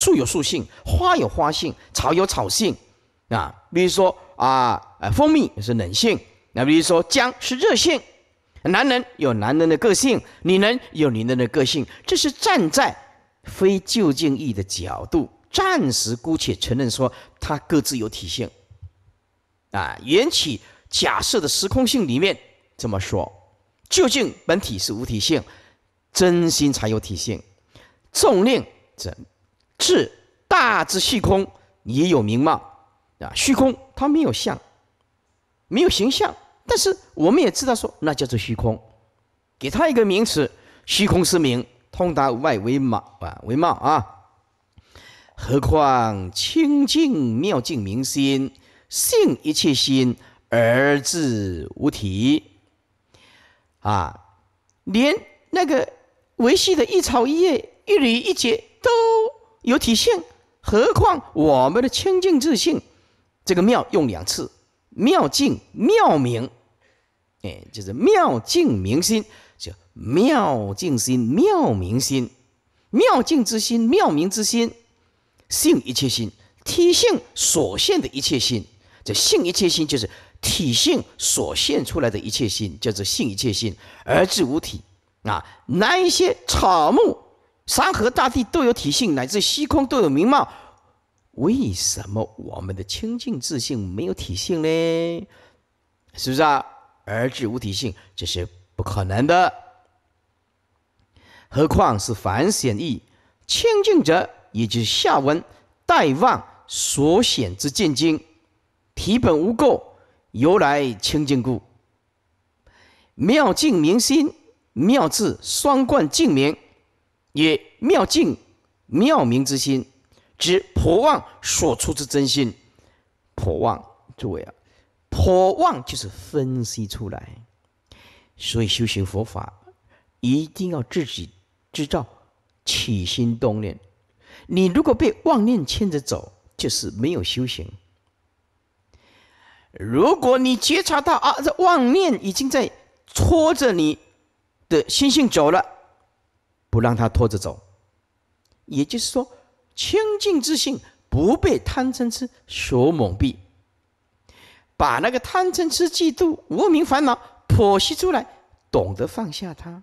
树有树性，花有花性，草有草性，啊，比如说啊，呃，蜂蜜是冷性，那比如说姜是热性，男人有男人的个性，女人有女人的个性，这是站在非究竟义的角度，暂时姑且承认说他各自有体性，啊，缘起假设的时空性里面这么说，究竟本体是无体性，真心才有体性，重令怎？至大至虚空也有名貌啊！虚空它没有相，没有形象，但是我们也知道说，那叫做虚空，给它一个名词，虚空是名，通达外为貌啊，为貌啊。何况清净妙境明心性，一切心而自无体啊！连那个维系的一草一叶一缕一节都。有体现，何况我们的清净自性，这个妙用两次，妙境妙明，哎，就是妙境明心，就妙境心、妙明心、妙境之心、妙明之心，性一切心，体性所现的一切心，这性一切心就是体性所现出来的一切心，叫做性一切心而自无体，啊，拿一些草木。山河大地都有体性，乃至虚空都有名貌。为什么我们的清净自性没有体性呢？是不是啊？而具无体性，这是不可能的。何况是凡显意清净者，也就是下文待望所显之见经体本无垢，由来清净故。妙净明心，妙智双冠净明。也妙境妙明之心，指破望所出之真心。破望，诸位啊，破望就是分析出来。所以修行佛法，一定要自己知道起心动念。你如果被妄念牵着走，就是没有修行。如果你觉察到啊，这妄念已经在拖着你的心性走了。不让他拖着走，也就是说，清净之心不被贪嗔痴所蒙蔽，把那个贪嗔痴、嫉妒、无名烦恼剖析出来，懂得放下它。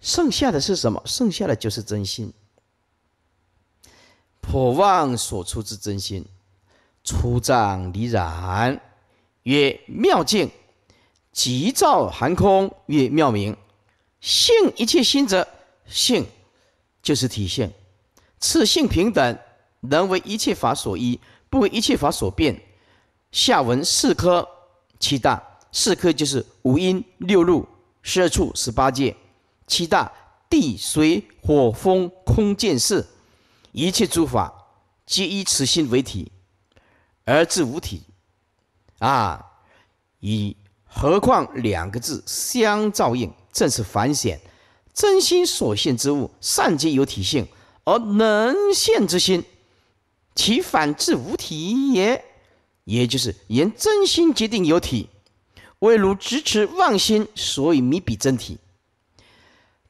剩下的是什么？剩下的就是真心。破妄所出之真心，出障离染，曰妙境；急躁寒空，曰妙明。性一切心者。性就是体现，此性平等，能为一切法所依，不为一切法所变。下文四科七大，四科就是五阴六路十二处十八界，七大地水火风空见色，一切诸法皆以此性为体，而至无体。啊，以何况两个字相照应，正是反显。真心所现之物，善皆有体性，而能现之心，其反至无体也。也就是言真心决定有体，为如执持妄心，所以迷彼真体。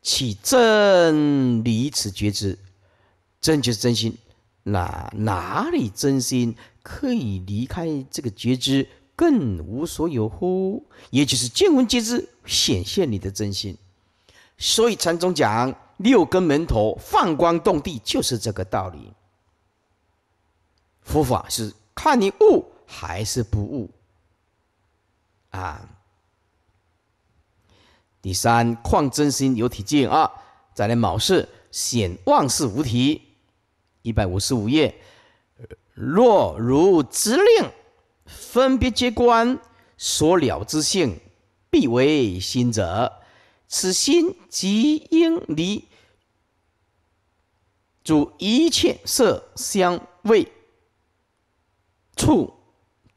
起真离此觉知，真就是真心。哪哪里真心可以离开这个觉知，更无所有乎？也就是见闻皆知显现你的真心。所以禅宗讲六根门头放光动地，就是这个道理。佛法是看你悟还是不悟，啊。第三，况真心有体见啊，咱的某事显万事无体，一百五十五页。若如之令分别皆观所了之性，必为心者。此心即应离，诸一切色香味触，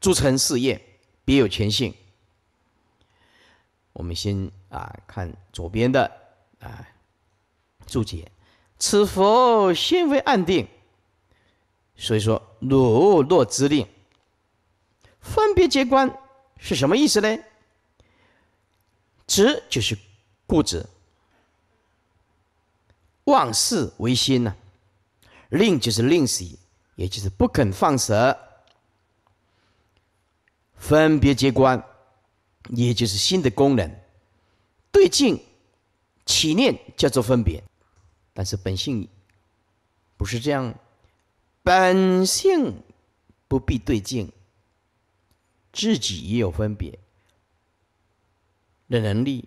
诸尘事业，别有全性。我们先啊看左边的啊注解：此佛心为安定，所以说汝若知令分别结观是什么意思呢？知就是。故执万事唯心呢？令就是令喜，也就是不肯放舍；分别机关，也就是新的功能；对境起念叫做分别，但是本性不是这样，本性不必对境，自己也有分别的能力。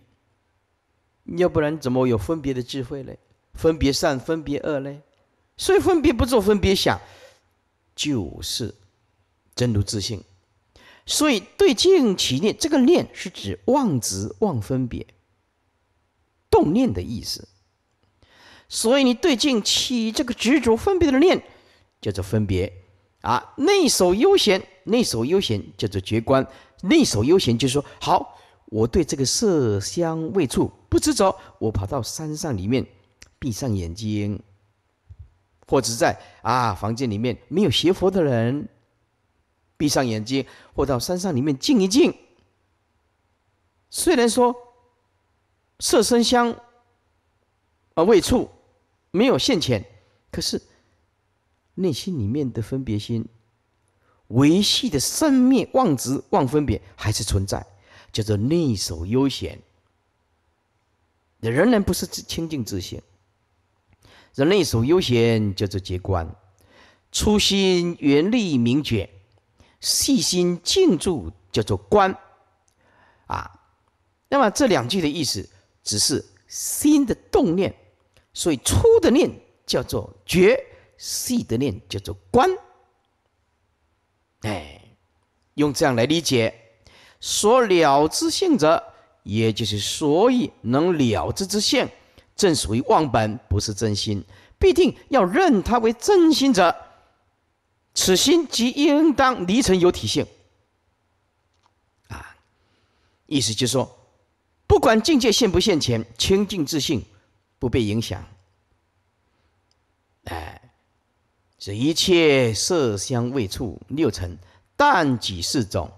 要不然怎么有分别的智慧呢？分别善，分别恶呢？所以分别不做分别想，就是真如自性。所以对境起念，这个念是指妄执、妄分别、动念的意思。所以你对境起这个执着分别的念，叫做分别啊。内守悠闲，内守悠闲叫做觉观，内守悠闲就是说好。我对这个色香味触不执着，我跑到山上里面闭上眼睛，或者在啊房间里面没有学佛的人，闭上眼睛，或到山上里面静一静。虽然说色声香啊味触没有现前，可是内心里面的分别心，维系的生灭妄执妄分别还是存在。叫做内守悠闲，也仍然不是清净自心，人内守悠闲叫做觉观，初心原力明觉，细心静注叫做观，啊，那么这两句的意思只是心的动念，所以粗的念叫做觉，细的念叫做观，哎，用这样来理解。所了之性者，也就是所以能了之之性，正属于忘本，不是真心，必定要认他为真心者。此心即应当离尘有体性。啊，意思就是说，不管境界现不现前，清净自性不被影响。哎，这一切色香味触六尘，但举四种。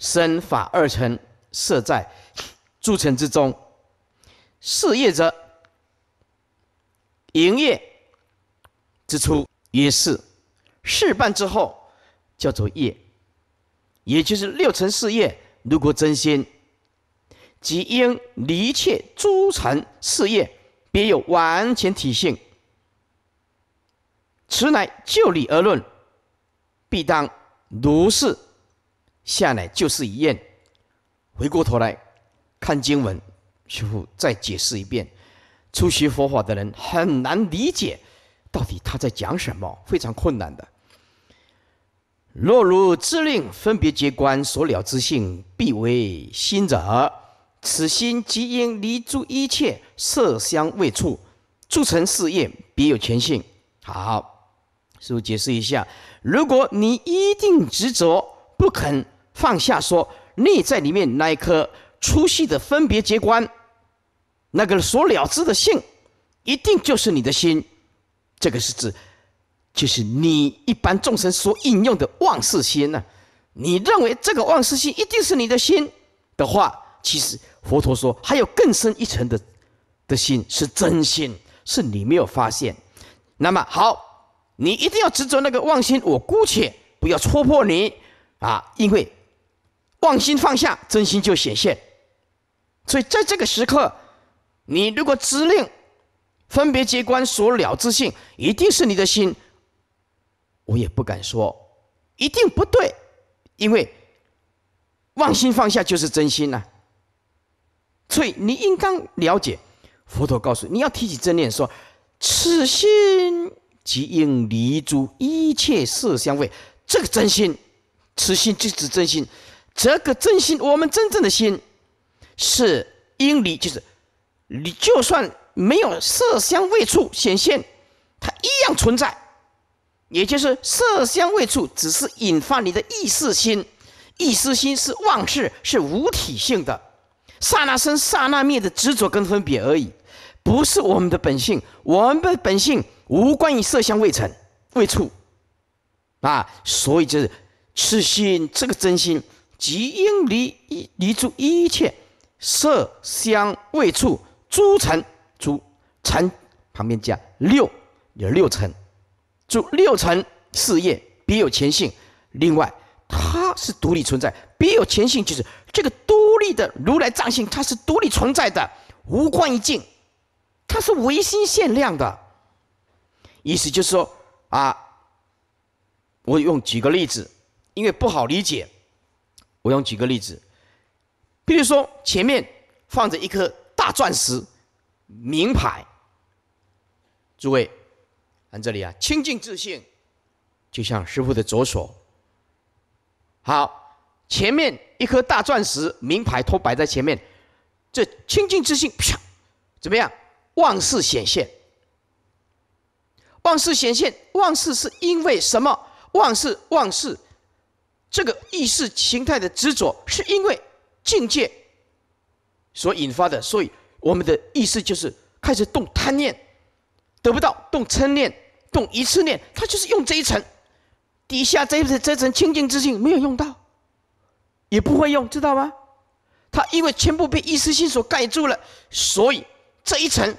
身法二层设在诸尘之中；事业者，营业之初，也是事办之后，叫做业。也就是六成事业，如果真心，即应离切诸尘事业，别有完全体性。此乃就理而论，必当如是。下来就是一验，回过头来看经文，师傅再解释一遍。初学佛法的人很难理解，到底他在讲什么，非常困难的。若如自令分别界观所了之性，必为心者，此心即应离诸一切色香味触，诸成事业，别有全性。好，师傅解释一下，如果你一定执着不肯。放下说内在里面那一颗粗细的分别结观，那个所了知的性，一定就是你的心。这个是指，就是你一般众生所应用的妄事心呢。你认为这个妄事心一定是你的心的话，其实佛陀说还有更深一层的的心是真心，是你没有发现。那么好，你一定要执着那个妄心，我姑且不要戳破你啊，因为。妄心放下，真心就显现。所以，在这个时刻，你如果知令分别结观所了之性，一定是你的心。我也不敢说一定不对，因为妄心放下就是真心呐。所以，你应当了解，佛陀告诉你要提起真念，说：“此心即应离诸一切色香味。”这个真心，此心就指真心。这个真心，我们真正的心，是因离，就是你就算没有色香味触显现，它一样存在。也就是色香味触只是引发你的意识心，意识心是妄识，是无体性的，刹那生刹那灭的执着跟分别而已，不是我们的本性。我们的本性无关于色香味尘味触，啊，所以就是痴心这个真心。即因离一离诸一切色香味触诸尘诸尘旁边加六有六尘，诸六尘事业别有前性。另外，它是独立存在，别有前性，就是这个独立的如来藏性，它是独立存在的，无关一境，它是唯心限量的意思，就是说啊，我用举个例子，因为不好理解。我用举个例子，比如说前面放着一颗大钻石名牌，诸位看这里啊，清净自信，就像师傅的左手。好，前面一颗大钻石名牌都摆在前面，这清净自信，啪，怎么样？万事显现，万事显现，万事是因为什么？万事万事。这个意识形态的执着，是因为境界所引发的，所以我们的意识就是开始动贪念，得不到动嗔念，动疑次念，他就是用这一层，底下这这层清净之心没有用到，也不会用，知道吗？他因为全部被意识心所盖住了，所以这一层，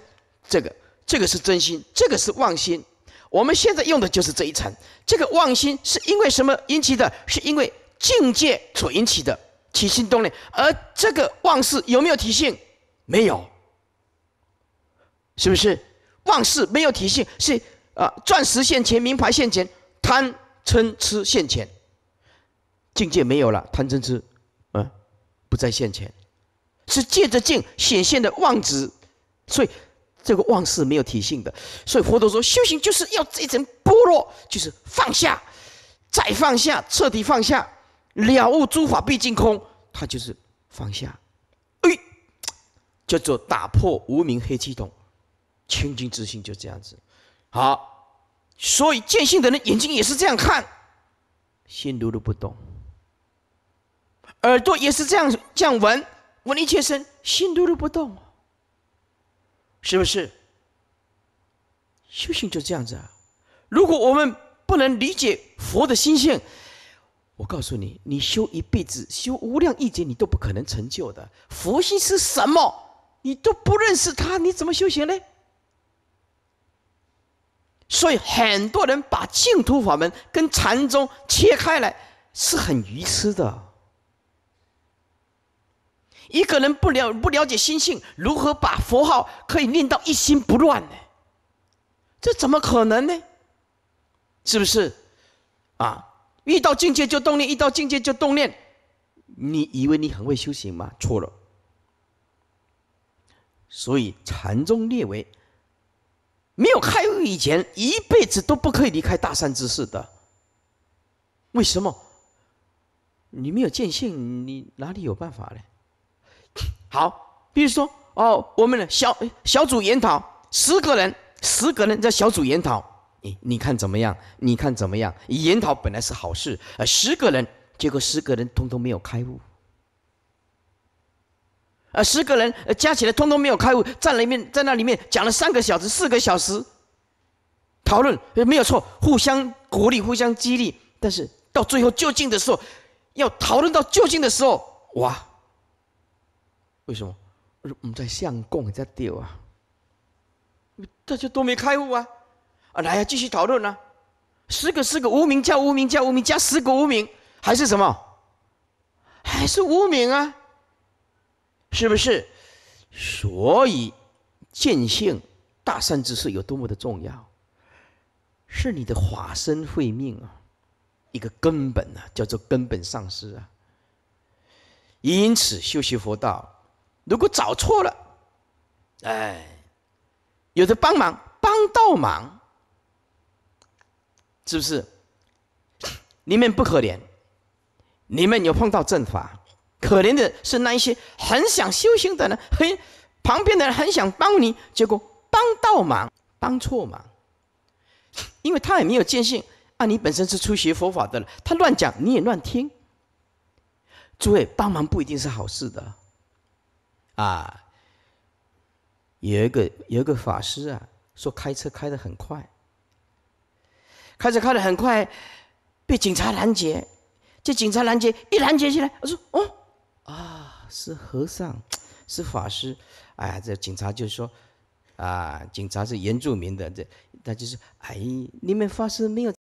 这个这个是真心，这个是妄心。我们现在用的就是这一层，这个妄心是因为什么引起的？是因为境界所引起的起心动念。而这个妄事有没有体性？没有，是不是？妄事没有体性，是啊，钻石现钱、名牌现钱、贪嗔痴现钱，境界没有了，贪嗔痴，嗯，不在现钱，是借着境显现的妄执，所以。这个妄是没有体性的，所以佛陀说修行就是要这层剥落，就是放下，再放下，彻底放下，了悟诸法毕竟空，它就是放下，哎，叫做打破无名黑气洞，清净之心就这样子。好，所以见性的人眼睛也是这样看，心如如不动，耳朵也是这样这样闻，闻一切声，心都如不动。是不是？修行就这样子啊！如果我们不能理解佛的心性，我告诉你，你修一辈子修无量亿劫，你都不可能成就的。佛心是什么？你都不认识他，你怎么修行呢？所以很多人把净土法门跟禅宗切开来，是很愚痴的。一个人不了不了解心性，如何把佛号可以念到一心不乱呢？这怎么可能呢？是不是？啊，遇到境界就动念，遇到境界就动念，你以为你很会修行吗？错了。所以禅宗列为没有开悟以前，一辈子都不可以离开大善之事的。为什么？你没有见性，你哪里有办法呢？好，比如说哦，我们的小小组研讨，十个人，十个人在小组研讨，你你看怎么样？你看怎么样？研讨本来是好事，啊，十个人，结果十个人通通没有开悟，啊，十个人，呃，加起来通通没有开悟，站里面在那里面讲了三个小时、四个小时，讨论没有错，互相鼓励，互相激励，但是到最后就近的时候，要讨论到就近的时候，哇！为什么？我们在相公在对啊！大家都没开悟啊！啊，来呀，继续讨论啊！十个十个无名，叫无名，叫无名，加十个无名，还是什么？还是无名啊？是不是？所以见性大善之事有多么的重要？是你的法身慧命啊！一个根本啊，叫做根本上师啊！因此，修习佛道。如果找错了，哎，有的帮忙帮倒忙，是不是？你们不可怜，你们有碰到正法。可怜的是那一些很想修行的人，很旁边的人很想帮你，结果帮倒忙，帮错忙，因为他也没有见性啊。你本身是出学佛法的人，他乱讲你也乱听。诸位，帮忙不一定是好事的。啊，有一个有一个法师啊，说开车开得很快，开车开得很快，被警察拦截，这警察拦截一拦截起来，我说哦啊，是和尚，是法师，哎呀，这警察就说，啊，警察是原住民的，这他就是，哎，你们法师没有。